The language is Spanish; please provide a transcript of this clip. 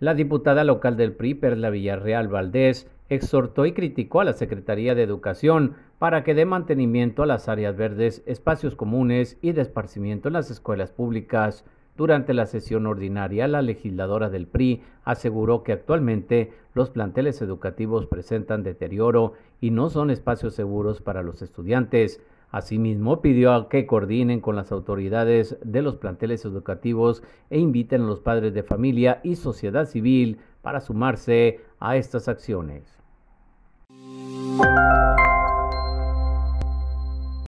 La diputada local del PRI, Perla Villarreal Valdés, exhortó y criticó a la Secretaría de Educación para que dé mantenimiento a las áreas verdes, espacios comunes y de esparcimiento en las escuelas públicas. Durante la sesión ordinaria, la legisladora del PRI aseguró que actualmente los planteles educativos presentan deterioro y no son espacios seguros para los estudiantes. Asimismo, pidió a que coordinen con las autoridades de los planteles educativos e inviten a los padres de familia y sociedad civil para sumarse a estas acciones.